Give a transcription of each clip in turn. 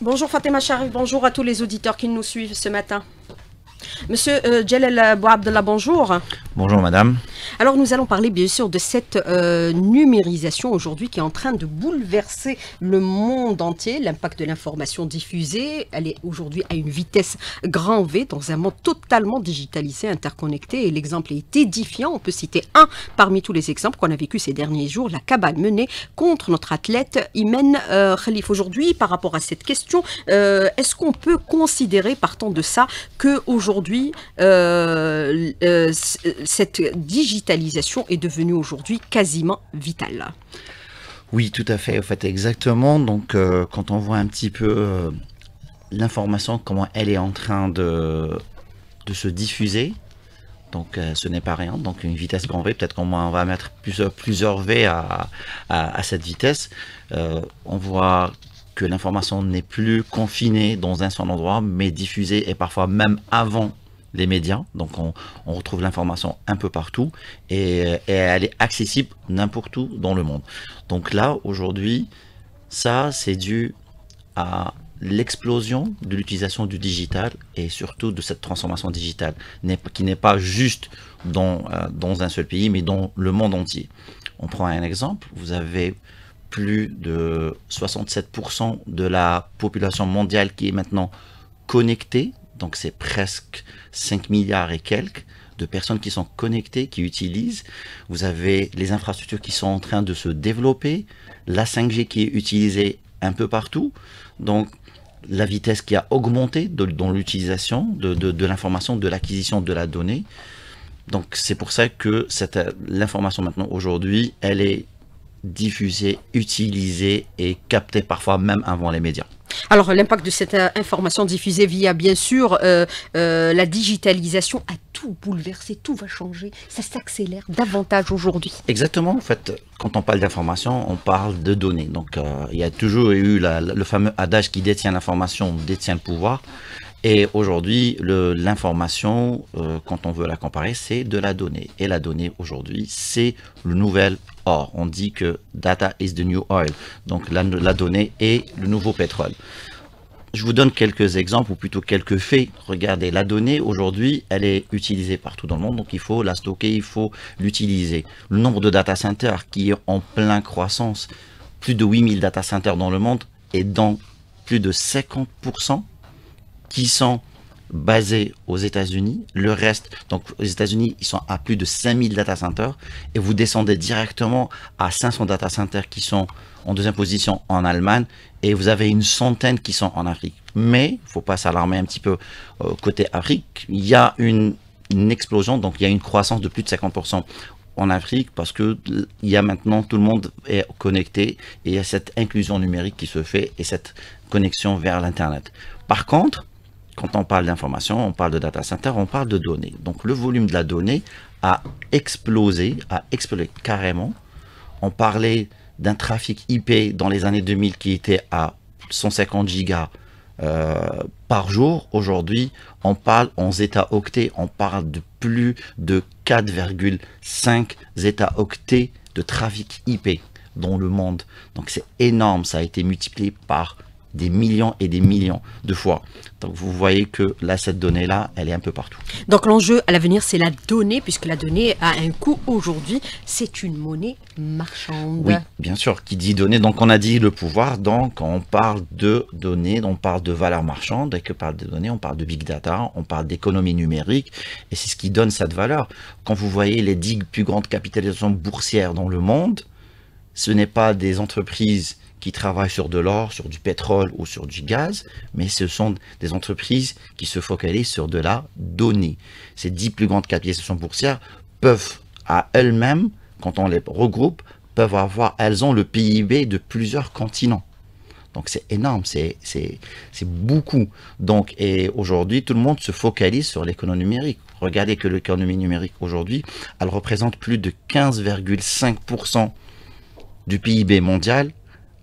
Bonjour Fatima Sharif, bonjour à tous les auditeurs qui nous suivent ce matin. Monsieur euh, Bouabdallah, bonjour. Bonjour madame. Alors nous allons parler bien sûr de cette euh, numérisation aujourd'hui qui est en train de bouleverser le monde entier. L'impact de l'information diffusée, elle est aujourd'hui à une vitesse grand V dans un monde totalement digitalisé, interconnecté et l'exemple est édifiant. On peut citer un parmi tous les exemples qu'on a vécu ces derniers jours, la cabane menée contre notre athlète Imen euh, Khalif. Aujourd'hui par rapport à cette question, euh, est-ce qu'on peut considérer partant de ça que aujourd'hui euh, euh, cette digitalisation est devenue aujourd'hui quasiment vitale. Oui, tout à fait, en fait, exactement. Donc, euh, quand on voit un petit peu l'information, comment elle est en train de, de se diffuser, donc ce n'est pas rien. Donc une vitesse grand V, peut-être qu'on va mettre plusieurs, plusieurs V à, cette vitesse. on voit l'information n'est plus confinée dans un seul endroit, mais diffusée et parfois même avant les médias. Donc on, retrouve l'information un peu partout et, elle est accessible n'importe où dans le monde. Donc là, aujourd'hui, ça, c'est dû à l'explosion de l'utilisation du digital et surtout de cette transformation digitale qui n'est pas juste dans, euh, dans un seul pays, mais dans le monde entier. On prend un exemple, vous avez plus de 67% de la population mondiale qui est maintenant connectée. Donc c'est presque 5 milliards et quelques de personnes qui sont connectées, qui utilisent. Vous avez les infrastructures qui sont en train de se développer, la 5G qui est utilisée un peu partout. Donc la vitesse qui a augmenté dans l'utilisation de, de l'information, de l'acquisition de la donnée. Donc c'est pour ça que cette l'information maintenant aujourd'hui, elle est diffusée, utilisé et captée parfois même avant les médias. Alors l'impact de cette euh, information diffusée via bien sûr euh, euh, la digitalisation a tout bouleversé, tout va changer, ça s'accélère davantage aujourd'hui. Exactement, en fait, quand on parle d'information, on parle de données. Donc il y a toujours eu le fameux adage qui détient l'information détient le pouvoir. Et aujourd'hui, l'information, quand on veut la comparer, c'est de la donnée. Et la donnée aujourd'hui, c'est le nouvel on dit que data is the new oil. Donc la, donnée est le nouveau pétrole. Je vous donne quelques exemples, ou plutôt quelques faits. Regardez, la donnée, aujourd'hui, elle est utilisée partout dans le monde, donc il faut la stocker, il faut l'utiliser. Le nombre de data centers qui est en plein croissance, plus de 8000 data centers dans le monde, et dans plus de 50% qui sont basé aux États-Unis. Le reste, donc aux États-Unis, ils sont à plus de 5000 data centers et vous descendez directement à 500 data centers qui sont en deuxième position en Allemagne et vous avez une centaine qui sont en Afrique. Mais il faut pas s'alarmer un petit peu euh, côté Afrique. Il y a une, une explosion, donc il y a une croissance de plus de 50% en Afrique parce que il y a maintenant tout le monde est connecté et il y a cette inclusion numérique qui se fait et cette connexion vers l'internet. Par contre, quand on parle d'information, on parle de data center, on parle de données. Donc le volume de la donnée a explosé, a explosé carrément. On parlait d'un trafic IP dans les années 2000 qui était à 150 gigas euh, par jour. Aujourd'hui, on parle en zeta-octets, on parle de plus de 4,5 zeta-octets de trafic IP dans le monde. Donc c'est énorme, ça a été multiplié par des millions et des millions de fois. Donc vous voyez que là, cette donnée-là, elle est un peu partout. Donc l'enjeu à l'avenir, c'est la donnée, puisque la donnée a un coût aujourd'hui. C'est une monnaie marchande. Oui, bien sûr, qui dit donnée. Donc on a dit le pouvoir. Donc quand on parle de données, on parle de valeur marchande. Et que parle de données, on parle de big data, on parle d'économie numérique. Et c'est ce qui donne cette valeur. Quand vous voyez les dix plus grandes capitalisations boursières dans le monde, ce n'est pas des entreprises qui travaillent sur de l'or, sur du pétrole ou sur du gaz, mais ce sont des entreprises qui se focalisent sur de la donnée. Ces dix plus grandes capitalisations boursières peuvent à elles-mêmes, quand on les regroupe, peuvent avoir, elles ont le PIB de plusieurs continents. Donc c'est énorme, c'est beaucoup. Donc et aujourd'hui, tout le monde se focalise sur l'économie numérique. Regardez que l'économie numérique aujourd'hui, elle représente plus de 15,5% du PIB mondial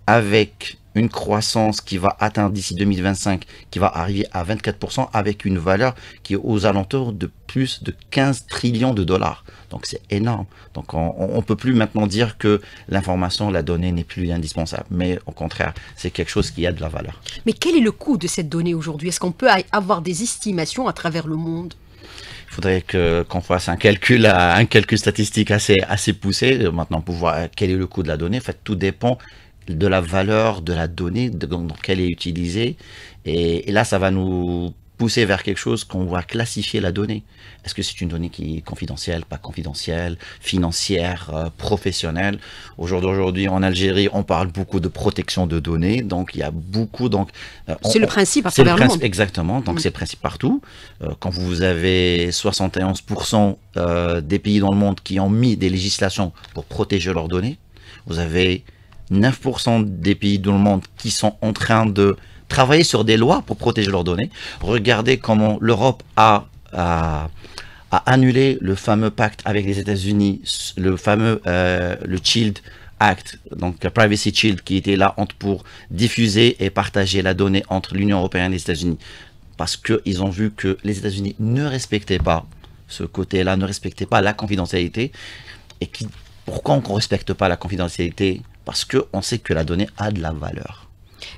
avec une croissance qui va atteindre d'ici 2025, qui va arriver à 24%, avec une valeur qui est aux alentours de plus de 15 trillions de dollars. Donc c'est énorme. Donc on ne peut plus maintenant dire que l'information, la donnée n'est plus indispensable. Mais au contraire, c'est quelque chose qui a de la valeur. Mais quel est le coût de cette donnée aujourd'hui Est-ce qu'on peut avoir des estimations à travers le monde il faudrait que qu'on fasse un calcul un calcul statistique assez assez poussé maintenant pour voir quel est le coût de la donnée en fait tout dépend de la valeur de la donnée, dans, elle est utilisée. Et, là, ça va nous pousser vers quelque chose qu'on va classifier la donnée. Est-ce que c'est une donnée qui est confidentielle, pas confidentielle, financière, euh, professionnelle Aujourd'hui, en Algérie, on parle beaucoup de protection de données, donc il y a beaucoup... donc euh, C'est le principe à le, Exactement, donc mm. c'est le principe partout. Euh, quand vous avez 71% des pays dans le monde qui ont mis des législations pour protéger leurs données, vous avez 9% des pays dans le monde qui sont en train de travailler sur des lois pour protéger leurs données. Regardez comment l'Europe a, a, annulé le fameux pacte avec les États-Unis, le fameux euh, le Child Act, donc la Privacy Shield qui était là pour diffuser et partager la donnée entre l'Union européenne et les États-Unis. Parce qu'ils ont vu que les États-Unis ne respectaient pas ce côté-là, ne respectaient pas la confidentialité. Et qui, pourquoi on ne respecte pas la confidentialité parce qu'on sait que la donnée a de la valeur.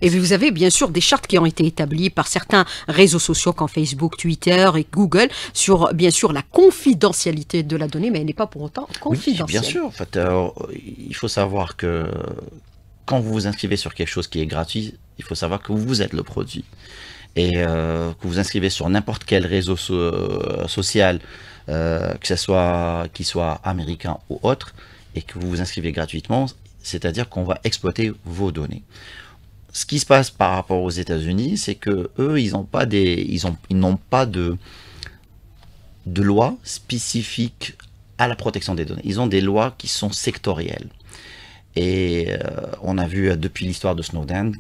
Et vous avez bien sûr des chartes qui ont été établies par certains réseaux sociaux comme Facebook, Twitter et Google sur bien sûr la confidentialité de la donnée, mais elle n'est pas pour autant confidentielle. bien sûr, en fait, euh, il faut savoir que quand vous vous inscrivez sur quelque chose qui est gratuit, il faut savoir que vous êtes le produit. Et euh, que vous vous inscrivez sur n'importe quel réseau euh, social, euh, que ce soit soit américain ou autre, et que vous vous inscrivez gratuitement, c'est-à-dire qu'on va exploiter vos données. Ce qui se passe par rapport aux États-Unis, c'est que eux, ils n'ont pas des, ils ont, n'ont pas de, de loi spécifique à la protection des données. Ils ont des lois qui sont sectorielles. Et euh, on a vu euh, depuis l'histoire de Snowden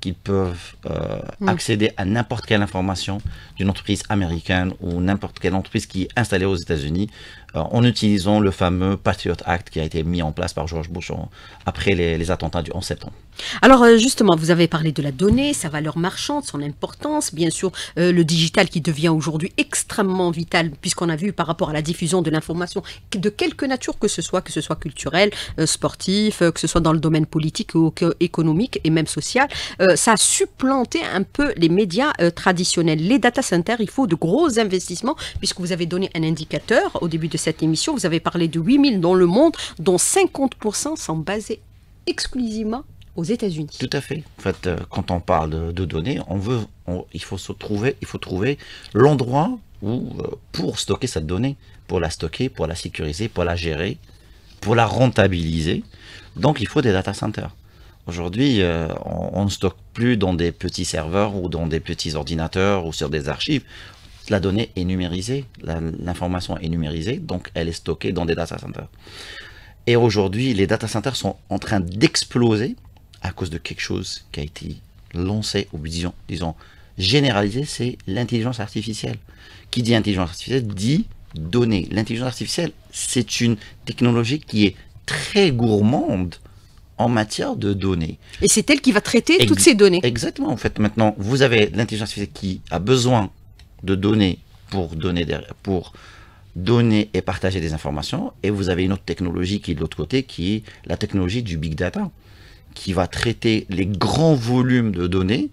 qu'ils peuvent euh, mm. accéder à n'importe quelle information d'une entreprise américaine ou n'importe quelle entreprise qui est installée aux États-Unis en utilisant le fameux Patriot Act qui a été mis en place par George Bush après les, attentats du 11 septembre. Alors euh, justement, vous avez parlé de la donnée, sa valeur marchande, son importance, bien sûr euh, le digital qui devient aujourd'hui extrêmement vital puisqu'on a vu par rapport à la diffusion de l'information de quelque nature que ce soit, que ce soit culturel, euh, sportif, que ce soit dans le domaine politique ou économique et même social, ça a supplanté un peu les médias traditionnels. Les data centers, il faut de gros investissements puisque vous avez donné un indicateur au début de cette émission, vous avez parlé de 8000 dans le monde, dont 50% sont basés exclusivement aux États-Unis. Tout à fait. En fait, euh, quand on parle de, données, on veut, il faut trouver, il faut trouver l'endroit où euh, pour stocker cette donnée, pour la stocker, pour la sécuriser, pour la gérer, pour la rentabiliser. Donc, il faut des data centers. Aujourd'hui, euh, on, ne stocke plus dans des petits serveurs ou dans des petits ordinateurs ou sur des archives. La donnée est numérisée, l'information est numérisée, donc elle est stockée dans des data centers. Et aujourd'hui, les data centers sont en train d'exploser à cause de quelque chose qui a été lancé, ou disons, disons généralisé, c'est l'intelligence artificielle. Qui dit intelligence artificielle dit données. L'intelligence artificielle, c'est une technologie qui est très gourmande en matière de données. Et c'est elle qui va traiter toutes ces données. Exactement. En fait, maintenant, vous avez l'intelligence artificielle qui a besoin de données pour donner, pour donner et partager des informations, et vous avez une autre technologie qui est de l'autre côté, qui est la technologie du big data, qui va traiter les grands volumes de données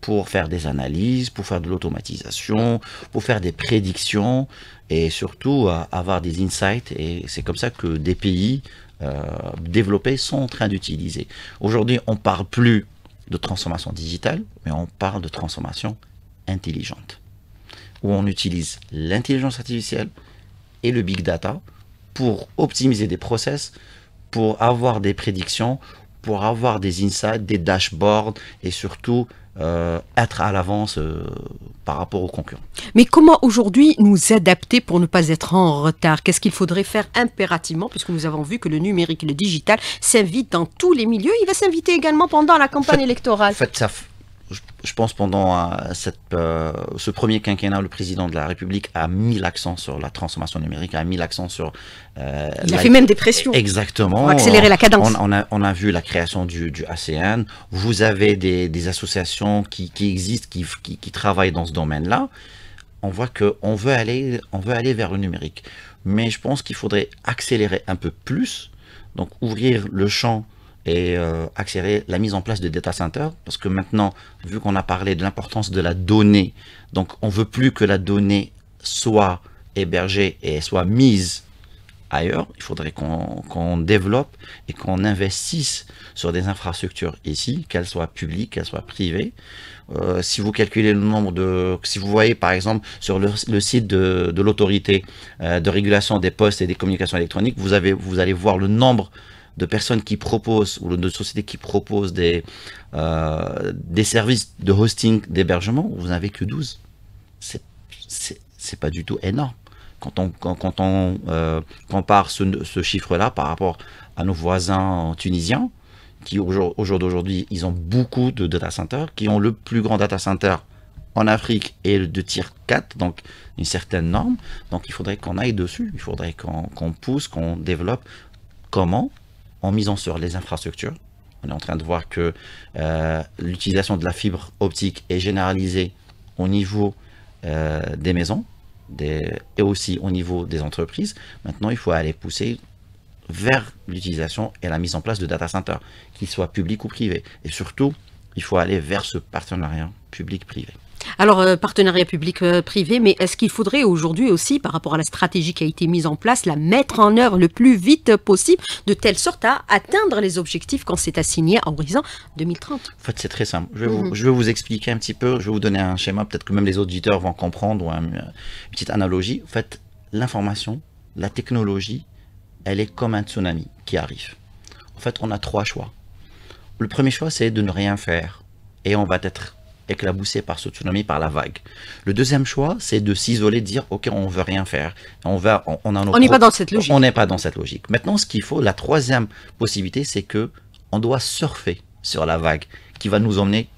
pour faire des analyses, pour faire de l'automatisation, pour faire des prédictions, et surtout euh, avoir des insights, et c'est comme ça que des pays euh, développés sont en train d'utiliser. Aujourd'hui, on ne parle plus de transformation digitale, mais on parle de transformation intelligente où on utilise l'intelligence artificielle et le big data pour optimiser des process, pour avoir des prédictions, pour avoir des insights, des dashboards et surtout euh, être à l'avance euh, par rapport aux concurrents. Mais comment aujourd'hui nous adapter pour ne pas être en retard Qu'est-ce qu'il faudrait faire impérativement Puisque nous avons vu que le numérique et le digital s'invitent dans tous les milieux. Il va s'inviter également pendant la campagne électorale. Faites ça, je pense pendant euh, cette, euh, ce premier quinquennat, le président de la République a mis l'accent sur la transformation numérique, a mis l'accent sur... Euh, Il a fait même des pressions. Exactement. Pour accélérer la cadence. On, a, vu la création du, du ACN. Vous avez des, associations qui, existent, qui, travaillent dans ce domaine-là. On voit qu'on veut, aller, on veut aller vers le numérique. Mais je pense qu'il faudrait accélérer un peu plus, donc ouvrir le champ et euh, accélérer la mise en place de data centers, parce que maintenant, vu qu'on a parlé de l'importance de la donnée, donc on veut plus que la donnée soit hébergée et soit mise ailleurs, il faudrait qu'on développe et qu'on investisse sur des infrastructures ici, qu'elles soient publiques, qu'elles soient privées. Euh, si vous calculez le nombre de... Si vous voyez par exemple sur le, site de, de l'autorité euh, de régulation des postes et des communications électroniques, vous, avez, vous allez voir le nombre de personnes qui proposent ou de sociétés qui proposent des, euh, des services de hosting d'hébergement, vous n'avez que 12. C'est, n'est pas du tout énorme. Quand on, quand, on euh, compare ce, chiffre-là par rapport à nos voisins tunisiens, qui au d'aujourd'hui, ils ont beaucoup de data centers, qui ont le plus grand data center en Afrique et de tier 4, donc une certaine norme. Donc il faudrait qu'on aille dessus, il faudrait qu'on pousse, qu'on développe. Comment en misant sur les infrastructures. On est en train de voir que euh, l'utilisation de la fibre optique est généralisée au niveau euh, des maisons des, et aussi au niveau des entreprises. Maintenant, il faut aller pousser vers l'utilisation et la mise en place de data centers, qu'ils soient publics ou privés. Et surtout, il faut aller vers ce partenariat public-privé. Alors, euh, partenariat public-privé, euh, mais est-ce qu'il faudrait aujourd'hui aussi, par rapport à la stratégie qui a été mise en place, la mettre en œuvre le plus vite possible, de telle sorte à atteindre les objectifs qu'on s'est assignés en horizon 2030 En fait, c'est très simple. Mhm. Je vais, vous, expliquer un petit peu, je vais vous donner un schéma, peut-être que même les auditeurs vont comprendre, ou une petite analogie. En fait, l'information, la technologie, elle est comme un tsunami qui arrive. En fait, on a trois choix. Le premier choix, c'est de ne rien faire, et on va être éclaboussé par ce tsunami, par la vague. Le deuxième choix, c'est de s'isoler, de dire ok, on veut rien faire, on va, on, On n'est pas dans cette logique. On n'est pas dans cette logique. Maintenant, ce qu'il faut, la troisième possibilité, c'est que on doit surfer sur la vague qui va nous emmener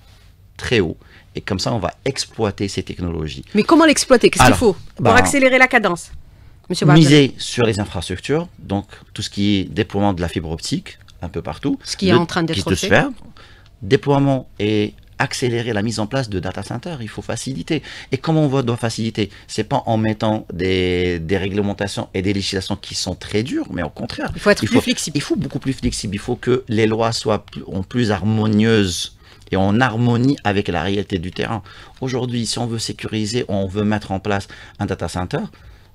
très haut. Et comme ça, on va exploiter ces technologies. Mais comment l'exploiter Qu'est-ce qu'il faut pour ben, accélérer la cadence Monsieur Miser sur les infrastructures, donc tout ce qui est déploiement de la fibre optique un peu partout. Ce qui est en train d'être fait. Déploiement et accélérer la mise en place de data centers, il faut faciliter. Et comment on doit faciliter C'est pas en mettant des, réglementations et des législations qui sont très dures, mais au contraire. Il faut être il plus faut, flexible. Il faut beaucoup plus flexible. Il faut que les lois soient plus, plus harmonieuses et en harmonie avec la réalité du terrain. Aujourd'hui, si on veut sécuriser, on veut mettre en place un data center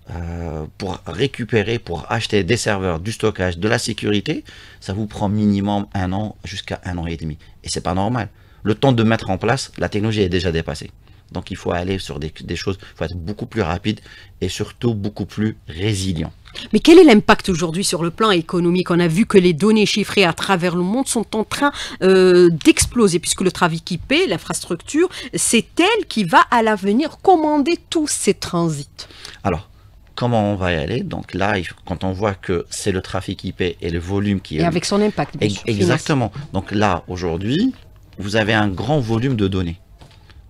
euh, pour récupérer, pour acheter des serveurs, du stockage, de la sécurité, ça vous prend minimum un an jusqu'à un an et demi. Et c'est pas normal le temps de mettre en place, la technologie est déjà dépassée. Donc il faut aller sur des, choses, il faut être beaucoup plus rapide et surtout beaucoup plus résilient. Mais quel est l'impact aujourd'hui sur le plan économique On a vu que les données chiffrées à travers le monde sont en train euh, d'exploser, puisque le trafic IP, l'infrastructure, c'est elle qui va à l'avenir commander tous ces transits. Alors, comment on va y aller Donc là, quand on voit que c'est le trafic IP et le volume qui... Et avec son impact, Exactement. Donc là, aujourd'hui, vous avez un grand volume de données.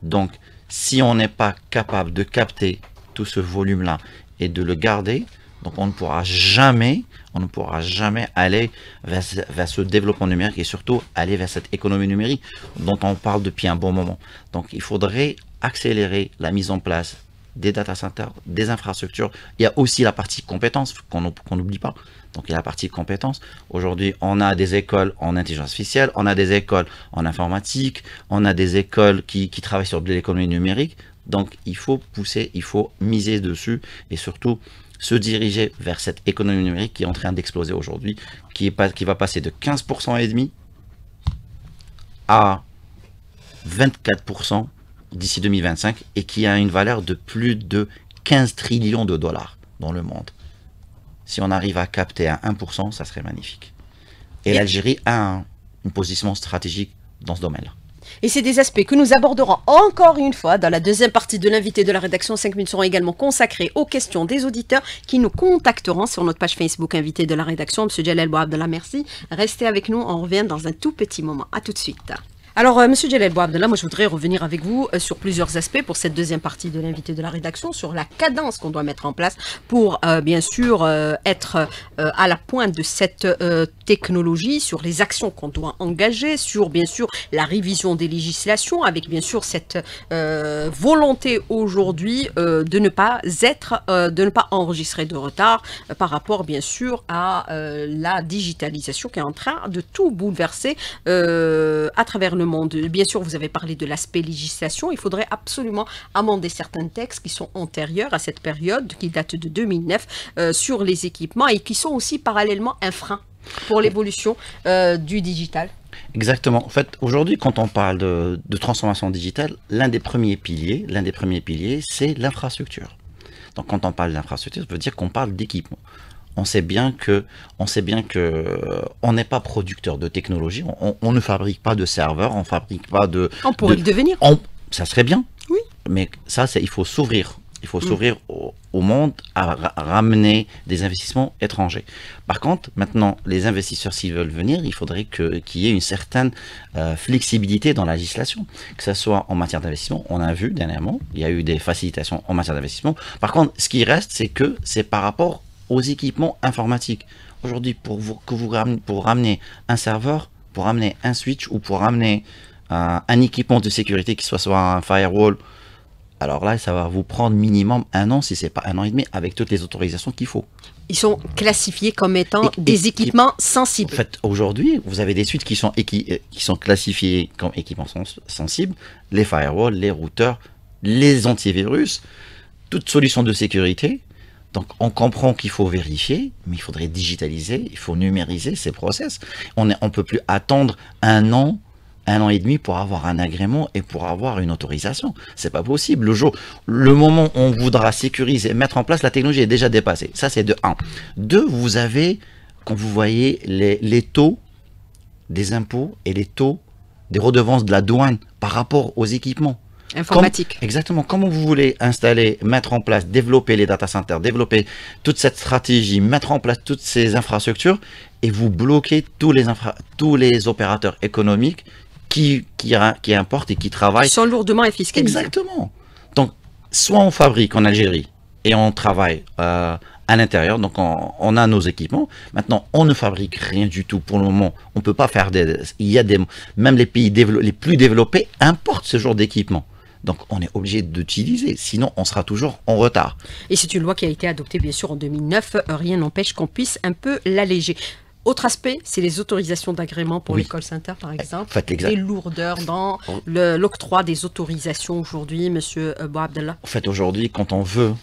Donc, si on n'est pas capable de capter tout ce volume-là et de le garder, donc on ne pourra jamais, on ne pourra jamais aller vers, vers, ce développement numérique et surtout aller vers cette économie numérique dont on parle depuis un bon moment. Donc il faudrait accélérer la mise en place des data centers, des infrastructures. Il y a aussi la partie compétences qu'on n'oublie pas. Donc il y a la partie compétences. Aujourd'hui, on a des écoles en intelligence artificielle, on a des écoles en informatique, on a des écoles qui, travaillent sur de l'économie numérique. Donc il faut pousser, il faut miser dessus et surtout se diriger vers cette économie numérique qui est en train d'exploser aujourd'hui, qui, qui va passer de 15% et demi à 24% d'ici 2025 et qui a une valeur de plus de 15 trillions de dollars dans le monde. Si on arrive à capter à 1%, ça serait magnifique. Et, l'Algérie a un, position stratégique dans ce domaine-là. Et c'est des aspects que nous aborderons encore une fois dans la deuxième partie de l'invité de la rédaction. 5 minutes seront également consacrées aux questions des auditeurs qui nous contacteront sur notre page Facebook invité de la rédaction. Monsieur Jalel Bouabdallah, merci. Restez avec nous, on revient dans un tout petit moment. À tout de suite. Alors, M. Euh, Monsieur Djelel là, moi je voudrais revenir avec vous euh, sur plusieurs aspects pour cette deuxième partie de l'invité de la rédaction, sur la cadence qu'on doit mettre en place pour, euh, bien sûr, être à la pointe de cette technologie, sur les actions qu'on doit engager, sur, bien sûr, la révision des législations, avec, bien sûr, cette volonté aujourd'hui de ne pas être, de ne pas enregistrer de retard par rapport, bien sûr, à la digitalisation qui est en train de tout bouleverser à travers Bien sûr, vous avez parlé de l'aspect législation. Il faudrait absolument amender certains textes qui sont antérieurs à cette période, qui datent de 2009, euh, sur les équipements et qui sont aussi parallèlement un frein pour l'évolution euh, du digital. Exactement. En fait, aujourd'hui, quand on parle de, de transformation digitale, l'un des premiers piliers, l'un des premiers piliers, c'est l'infrastructure. Donc, quand on parle d'infrastructure, ça veut dire qu'on parle d'équipement on sait bien que on sait bien que euh, on n'est pas producteur de technologie, on, ne fabrique pas de serveurs, on fabrique pas de. On pourrait le devenir. ça serait bien. Oui. Mais ça, il faut s'ouvrir. Il faut mm. s'ouvrir au, monde à, ramener des investissements étrangers. Par contre, maintenant, les investisseurs, s'ils veulent venir, il faudrait qu'il y ait une certaine euh, flexibilité dans la législation, que ce soit en matière d'investissement. On a vu dernièrement, il y a eu des facilitations en matière d'investissement. Par contre, ce qui reste, c'est que c'est par rapport aux équipements informatiques. Aujourd'hui, pour vous, que vous ramenez, pour ramener un serveur, pour ramener un switch ou pour ramener euh, un équipement de sécurité qui soit soit un firewall, alors là, ça va vous prendre minimum un an, si c'est pas un an et demi, avec toutes les autorisations qu'il faut. Ils sont classifiés comme étant des équipements sensibles. En fait, aujourd'hui, vous avez des suites qui sont, euh, qui sont classifiés comme équipements sensibles, les firewalls, les routeurs, les antivirus, toute solution de sécurité donc on comprend qu'il faut vérifier, mais il faudrait digitaliser, il faut numériser ces process. On ne on peut plus attendre un an, un an et demi pour avoir un agrément et pour avoir une autorisation. C'est pas possible. Le jour, le moment où on voudra sécuriser, mettre en place, la technologie est déjà dépassée. Ça c'est de 1. Deux, Vous avez, quand vous voyez les taux des impôts et les taux des redevances de la douane par rapport aux équipements. Informatique. exactement. Comment vous voulez installer, mettre en place, développer les data centers, développer toute cette stratégie, mettre en place toutes ces infrastructures et vous bloquer tous les, tous les opérateurs économiques qui, qui, qui importent et qui travaillent. Sans lourdement et Exactement. Donc, soit on fabrique en Algérie et on travaille euh, à l'intérieur, donc on, a nos équipements. Maintenant, on ne fabrique rien du tout pour le moment. On peut pas faire des. Il y a des. Même les pays les plus développés importent ce genre d'équipement. Donc on est obligé d'utiliser, sinon on sera toujours en retard. Et c'est une loi qui a été adoptée bien sûr en 2009, rien n'empêche qu'on puisse un peu l'alléger. Autre aspect, c'est les autorisations d'agrément pour l'école-center par exemple. Faites les lourdeurs dans oh. l'octroi des autorisations aujourd'hui, Monsieur euh, Boabdallah. En fait, aujourd'hui, quand on veut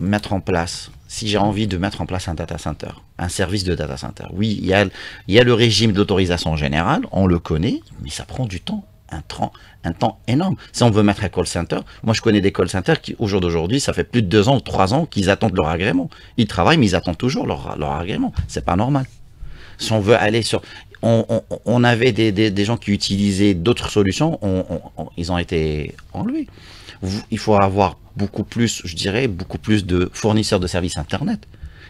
mettre en place, si j'ai envie de mettre en place un data center, un service de data center, oui, il il y a le régime d'autorisation générale, on le connaît, mais ça prend du temps un temps, énorme. Si on veut mettre un call center, moi je connais des call centers qui, au jour d'aujourd'hui, ça fait plus de deux ans ou trois ans qu'ils attendent leur agrément. Ils travaillent, mais ils attendent toujours leur, leur agrément. C'est pas normal. Si on veut aller sur... On, avait des, gens qui utilisaient d'autres solutions, ils ont été enlevés. Il faut avoir beaucoup plus, je dirais, beaucoup plus de fournisseurs de services Internet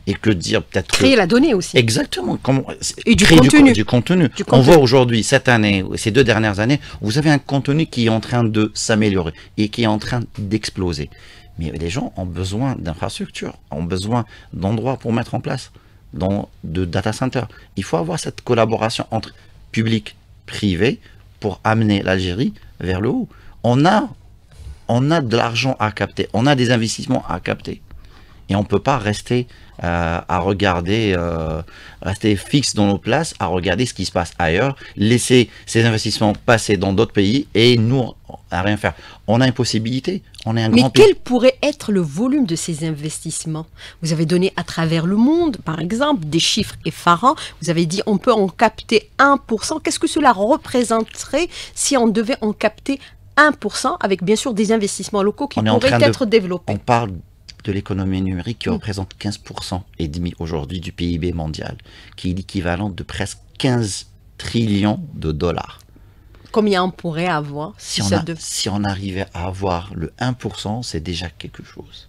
et que dire peut-être créer la donnée aussi exactement comment et du contenu. Du, contenu. on voit aujourd'hui cette année ces deux dernières années vous avez un contenu qui est en train de s'améliorer et qui est en train d'exploser mais les gens ont besoin d'infrastructures ont besoin d'endroits pour mettre en place dans de data centers. il faut avoir cette collaboration entre public privé pour amener l'Algérie vers le haut on a on a de l'argent à capter on a des investissements à capter et on ne peut pas rester euh, à regarder, euh, rester fixe dans nos places, à regarder ce qui se passe ailleurs, laisser ces investissements passer dans d'autres pays et nous à rien faire. On a une possibilité, on est un Mais quel pourrait être le volume de ces investissements Vous avez donné à travers le monde, par exemple, des chiffres effarants. Vous avez dit on peut en capter 1%. Qu'est-ce que cela représenterait si on devait en capter 1% avec bien sûr des investissements locaux qui pourraient être développés. On parle de l'économie numérique qui mm. représente 15% et demi aujourd'hui du PIB mondial, qui est l'équivalent de presque 15 trillions de dollars. Combien on pourrait avoir si, on, arrivait à avoir le 1%, c'est déjà quelque chose.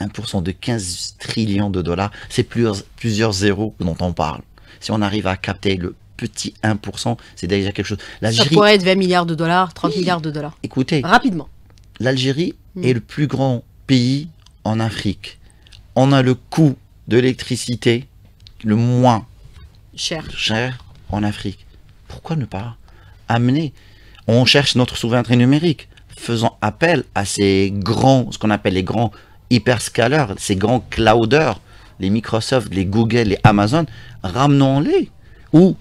1% de 15 trillions de dollars, c'est plusieurs, zéros dont on parle. Si on arrive à capter le petit 1%, c'est déjà quelque chose. Ça pourrait être 20 milliards de dollars, 30 milliards de dollars. Écoutez, rapidement. L'Algérie mm. est le plus grand pays en Afrique, on a le coût de l'électricité le moins cher. en Afrique. Pourquoi ne pas amener On cherche notre souveraineté numérique. faisant appel à ces grands, ce qu'on appelle les grands hyperscalers, ces grands clouders, les Microsoft, les Google, les Amazon. Ramenons-les ou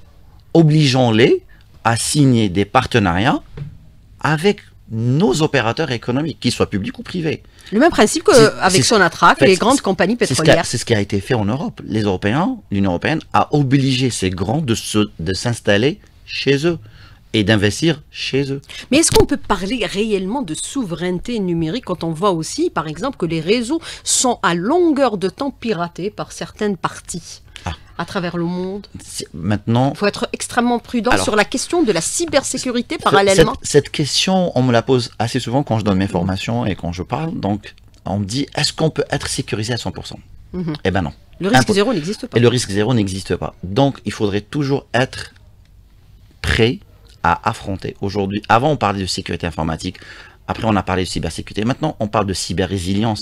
obligeons-les à signer des partenariats avec nos opérateurs économiques, qu'ils soient publics ou privés. Le même principe qu'avec euh, son les grandes compagnies pétrolières. C'est ce, qui a été fait en Europe. Les Européens, l'Union européenne a obligé ces grands de s'installer chez eux et d'investir chez eux. Mais est-ce qu'on peut parler réellement de souveraineté numérique quand on voit aussi, par exemple, que les réseaux sont à longueur de temps piratés par certaines parties ah. à travers le monde. Maintenant, il faut être extrêmement prudent sur la question de la cybersécurité parallèlement. Cette, question, on me la pose assez souvent quand je donne mes formations et quand je parle. Donc, on me dit est-ce qu'on peut être sécurisé à 100% mhm. Eh ben non. Le risque zéro n'existe pas. Et le risque zéro n'existe pas. Donc, il faudrait toujours être prêt à affronter. Aujourd'hui, avant on parlait de sécurité informatique, après, on a parlé de cybersécurité. Maintenant, on parle de cyber-résilience.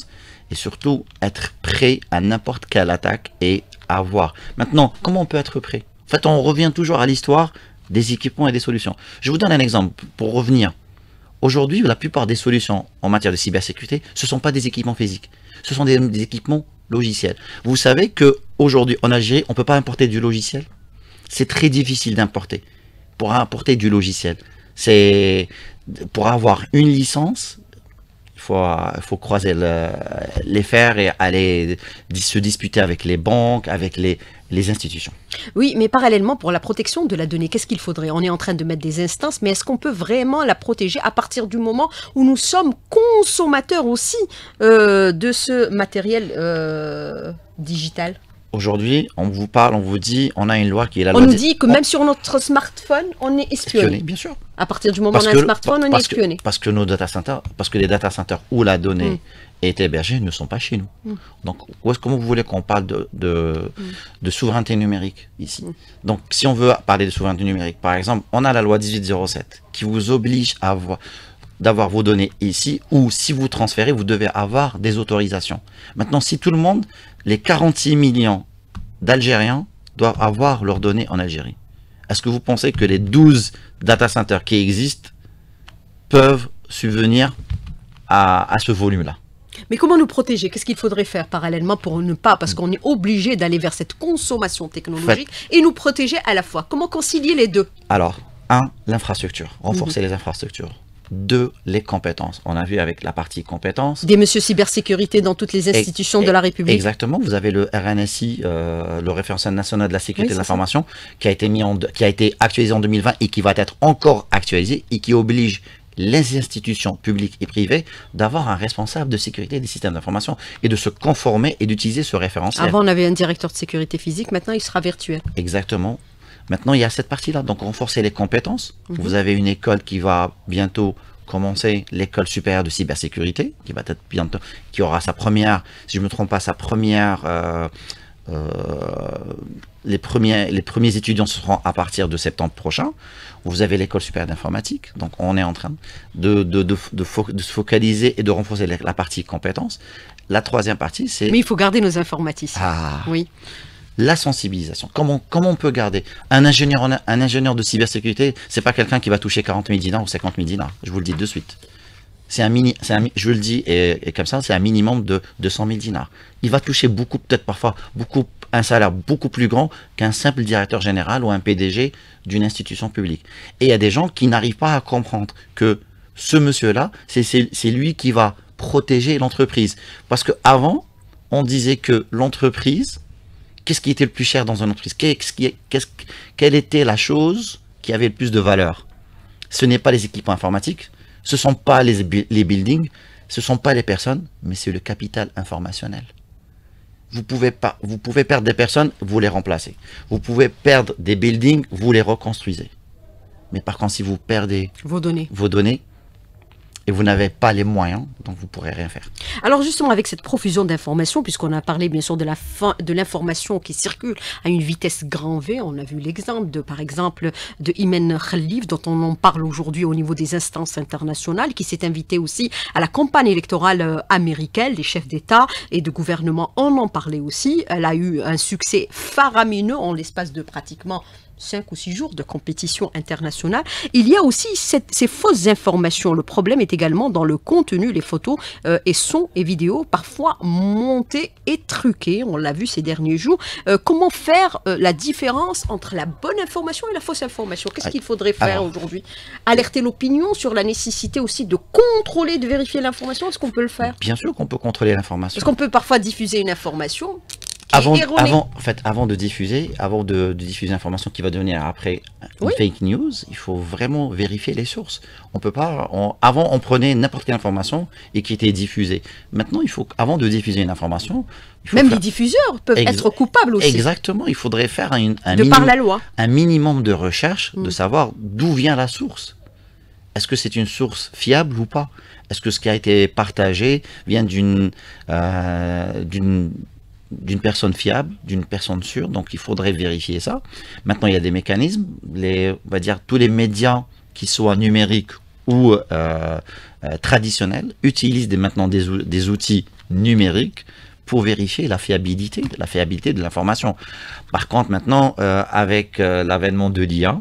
Et surtout, être prêt à n'importe quelle attaque et avoir. Maintenant, comment on peut être prêt En fait, on revient toujours à l'histoire des équipements et des solutions. Je vous donne un exemple pour revenir. Aujourd'hui, la plupart des solutions en matière de cybersécurité, ce ne sont pas des équipements physiques. Ce sont des, équipements logiciels. Vous savez qu'aujourd'hui, en Algérie, on ne peut pas importer du logiciel. C'est très difficile d'importer. Pour importer du logiciel. C'est pour avoir une licence, il faut, euh, croiser les fers et aller se disputer avec les banques, avec les, institutions. Oui, mais parallèlement, pour la protection de la donnée, qu'est-ce qu'il faudrait On est en train de mettre des instances, mais est-ce qu'on peut vraiment la protéger à partir du moment où nous sommes consommateurs aussi euh, de ce matériel euh, digital Aujourd'hui, on vous parle, on vous dit, on a une loi qui est la loi. On nous dit que même sur notre smartphone, on est espionné. bien sûr. À partir du moment où on a un smartphone, on est espionné. parce que nos data centers, parce que les data centers où la donnée mm. est hébergée ne sont pas chez nous. Mm. Donc, comment vous voulez qu'on parle de, de, mm. souveraineté numérique ici Donc, si on veut parler de souveraineté numérique, par exemple, on a la loi 1807 qui vous oblige à avoir d'avoir vos données ici ou si vous transférez, vous devez avoir des autorisations. Maintenant, si tout le monde les 46 millions d'Algériens doivent avoir leurs données en Algérie. Est-ce que vous pensez que les 12 data centers qui existent peuvent subvenir à, ce volume-là mais comment nous protéger Qu'est-ce qu'il faudrait faire parallèlement pour ne pas, parce qu'on est obligé d'aller vers cette consommation technologique et nous protéger à la fois Comment concilier les deux Alors, un, l'infrastructure, renforcer mhm. les infrastructures de les compétences. On a vu avec la partie compétences. Des monsieur cybersécurité dans toutes les institutions de la République. Exactement. Vous avez le RNSI, euh, le référentiel national de la sécurité de l'information, qui a été mis en, qui a été actualisé en 2020 et qui va être encore actualisé et qui oblige les institutions publiques et privées d'avoir un responsable de sécurité des systèmes d'information et de se conformer et d'utiliser ce référentiel. Avant, on avait un directeur de sécurité physique, maintenant il sera virtuel. Exactement. Maintenant, il y a cette partie-là, donc renforcer les compétences. Mhm. Vous avez une école qui va bientôt commencer l'école supérieure de cybersécurité, qui va être bientôt, qui aura sa première, si je ne me trompe pas, sa première, euh, euh, les premiers, les premiers étudiants seront à partir de septembre prochain. Vous avez l'école supérieure d'informatique, donc on est en train de, se focaliser et de renforcer la, la partie compétences. La troisième partie, c'est... Mais il faut garder nos informaticiens. Ah. Oui la sensibilisation. Comment, comment on peut garder un ingénieur, un ingénieur de cybersécurité, c'est pas quelqu'un qui va toucher 40 000 dinars ou 50 000 dinars. Je vous le dis de suite. C'est un mini, un, je le dis et, comme ça, c'est un minimum de 200 000 dinars. Il va toucher beaucoup, peut-être parfois beaucoup, un salaire beaucoup plus grand qu'un simple directeur général ou un PDG d'une institution publique. Et il y a des gens qui n'arrivent pas à comprendre que ce monsieur-là, c'est lui qui va protéger l'entreprise. Parce que avant on disait que l'entreprise qu'est-ce qui était le plus cher dans une entreprise ce quest Quelle était la chose qui avait le plus de valeur Ce n'est pas les équipements informatiques, ce ne sont pas les, buildings, ce ne sont pas les personnes, mais c'est le capital informationnel. Vous pouvez, pas, vous pouvez perdre des personnes, vous les remplacez. Vous pouvez perdre des buildings, vous les reconstruisez. Mais par contre, si vous perdez vos données, vos données et vous n'avez pas les moyens, donc vous ne pourrez rien faire. Alors justement, avec cette profusion d'informations, puisqu'on a parlé bien sûr de, la de l'information qui circule à une vitesse grand V, on a vu l'exemple de, par exemple, de Imen Khalif, dont on en parle aujourd'hui au niveau des instances internationales, qui s'est invité aussi à la campagne électorale euh, américaine, les chefs d'État et de gouvernement en ont parlé aussi. Elle a eu un succès faramineux en l'espace de pratiquement 5 ou 6 jours de compétition internationale. Il y a aussi ces fausses informations. Le problème est également dans le contenu, les photos euh, et sons et vidéos, parfois montées et truquées. On l'a vu ces derniers jours. Euh, comment faire euh, la différence entre la bonne information et la fausse information Qu'est-ce ah, qu'il faudrait faire aujourd'hui Alerter l'opinion sur la nécessité aussi de contrôler, de vérifier l'information. Est-ce qu'on peut le faire Bien sûr qu'on peut contrôler l'information. Est-ce qu'on peut parfois diffuser une information avant, en fait, avant de diffuser, avant de, diffuser l'information qui va devenir après une fake news, il faut vraiment vérifier les sources. On peut pas. avant, on prenait n'importe quelle information et qui était diffusée. Maintenant, il faut, avant de diffuser une information, même les diffuseurs peuvent être coupables aussi. Exactement. Il faudrait faire un, minimum de recherche, de mm. savoir d'où vient la source. Est-ce que c'est une source fiable ou pas Est-ce que ce qui a été partagé vient d'une euh, d'une personne fiable, d'une personne sûre, donc il faudrait vérifier ça. Maintenant, il y a des mécanismes, les, va dire tous les médias qui soient numériques ou euh, euh, traditionnels utilisent maintenant des, outils numériques pour vérifier la fiabilité, la fiabilité de l'information. Par contre, maintenant, euh, avec l'avènement de l'IA,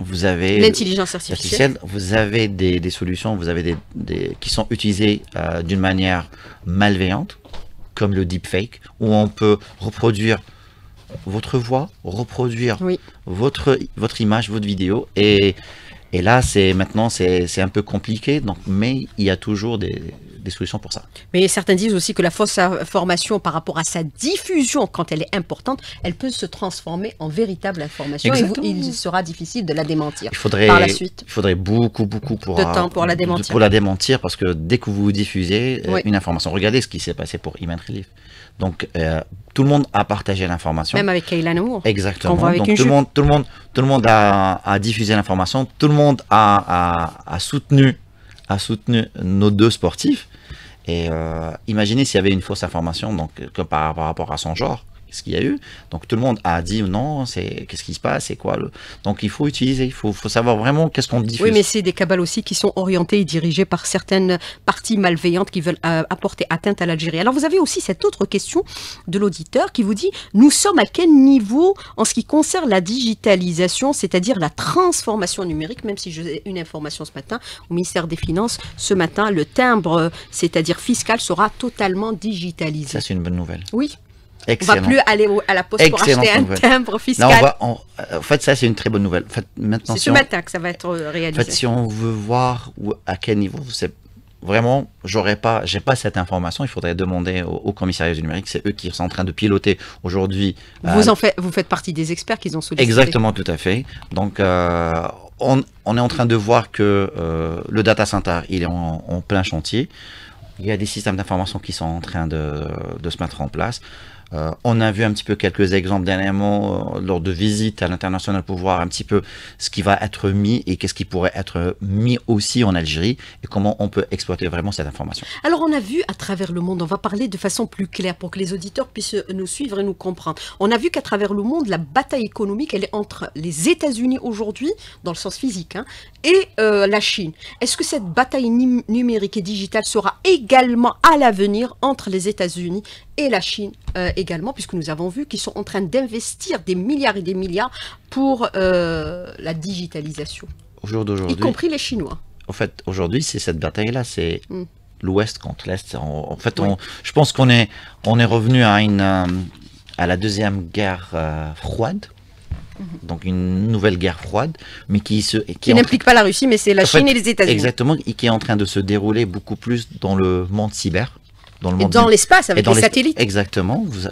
vous avez l'intelligence artificielle. vous avez des, solutions, vous avez des, qui sont utilisées d'une manière malveillante comme le deepfake, où on peut reproduire votre voix, reproduire votre, votre image, votre vidéo. Et, et là, c'est maintenant, c'est un peu compliqué. Donc, mais il y a toujours des, des solutions pour ça. Mais certains disent aussi que la fausse information par rapport à sa diffusion, quand elle est importante, elle peut se transformer en véritable information et il sera difficile de la démentir. Il faudrait, la suite. Il faudrait beaucoup, beaucoup pour, de temps pour la démentir. Pour la démentir, parce que dès que vous diffusez euh, une information, regardez ce qui s'est passé pour Iman relief Donc, euh, tout le monde a partagé l'information. Même avec Kayla Exactement. tout, le monde, tout, le monde, tout le monde a, diffusé l'information, tout le monde a, a soutenu a soutenu nos deux sportifs. Et euh, imaginez s'il y avait une fausse information donc, euh, que par rapport à son genre ce qu'il y a eu. Donc tout le monde a dit non, c'est qu'est-ce qui se passe, c'est quoi le... Donc il faut utiliser, il faut, savoir vraiment qu'est-ce qu'on diffuse. Oui, mais c'est des cabales aussi qui sont orientées et dirigées par certaines parties malveillantes qui veulent euh, apporter atteinte à l'Algérie. Alors vous avez aussi cette autre question de l'auditeur qui vous dit nous sommes à quel niveau en ce qui concerne la digitalisation, c'est-à-dire la transformation numérique, même si j'ai une information ce matin au ministère des Finances, ce matin le timbre, euh, c'est-à-dire fiscal, sera totalement digitalisé. Ça c'est une bonne nouvelle. Oui. On On va plus aller à la poste pour acheter un timbre fiscal. Euh, en fait, ça, c'est une très bonne nouvelle. En fait, maintenant, c'est ce matin que ça va être euh, réalisé. En fait, si on veut voir à quel niveau, c'est vraiment, j'aurais pas, j'ai pas cette information. Il faudrait demander au, commissariat du numérique. C'est eux qui sont en train de piloter aujourd'hui. Euh, vous en vous faites partie des experts qu'ils ont sollicité. Exactement, tout à fait. Donc, on, est en train de voir que le data center, il est en, plein chantier. Il y a des systèmes d'information qui sont en train de, de se mettre en place. Euh, on a vu un petit peu quelques exemples dernièrement euh, lors de visites à l'international pour voir un petit peu ce qui va être mis et qu'est-ce qui pourrait être mis aussi en Algérie et comment on peut exploiter vraiment cette information. Alors on a vu à travers le monde, on va parler de façon plus claire pour que les auditeurs puissent nous suivre et nous comprendre. On a vu qu'à travers le monde, la bataille économique, elle est entre les États-Unis aujourd'hui, dans le sens physique, hein, et euh, la Chine. Est-ce que cette bataille numérique et digitale sera également à l'avenir entre les États-Unis et la Chine également, puisque nous avons vu qu'ils sont en train d'investir des milliards et des milliards pour euh, la digitalisation. Au jour d'aujourd'hui. Y compris les Chinois. En fait, aujourd'hui, c'est cette bataille-là, c'est hmm. l'Ouest contre l'Est. En, fait, je pense qu'on est, on est revenu à, une, euh, à la deuxième guerre euh, froide. Mhm. Donc une nouvelle guerre froide, mais qui se qui, n'implique pas la Russie, mais c'est la Chine et les États-Unis. Exactement, et qui est en train de se dérouler beaucoup plus dans le monde cyber dans l'espace, avec les satellites. Exactement. Euh,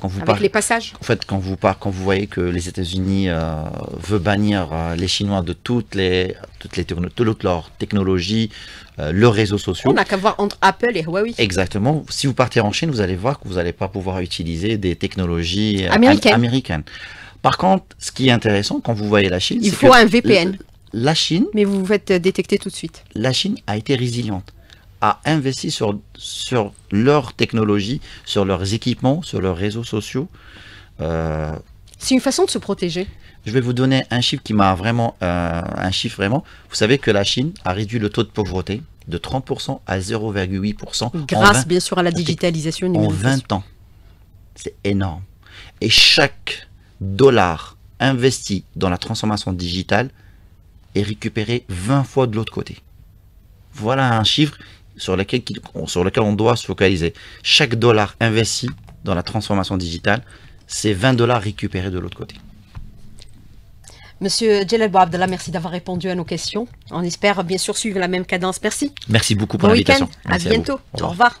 quand vous avec parlez, les passages. En fait, quand vous, parlez, quand vous voyez que les États-Unis euh, veulent bannir euh, les Chinois de toutes les, toutes les leurs technologies, euh, leurs réseaux sociaux. On n'a qu'à voir entre Apple et Huawei. Exactement. Si vous partez en Chine, vous allez voir que vous n'allez pas pouvoir utiliser des technologies américaines. Par contre, ce qui est intéressant quand vous voyez la Chine, il faut que un VPN. La Chine. Mais vous vous faites détecter tout de suite. La Chine a été résiliente a investi sur, sur leur technologie, sur leurs équipements, sur leurs réseaux sociaux. Euh, c'est une façon de se protéger. Je vais vous donner un chiffre qui m'a vraiment, euh, un chiffre vraiment. Vous savez que la Chine a réduit le taux de pauvreté de 30% à 0,8%. Grâce bien sûr à la digitalisation. En 20 ans. C'est énorme. Et chaque dollar investi dans la transformation digitale est récupéré 20 fois de l'autre côté. Voilà un chiffre sur lequel, sur lequel on doit se focaliser. Chaque dollar investi dans la transformation digitale, c'est 20 dollars récupérés de l'autre côté. Monsieur Djelal Abdallah, merci d'avoir répondu à nos questions. On espère bien sûr suivre la même cadence. Merci. Merci beaucoup pour l'invitation. À bientôt. Au revoir.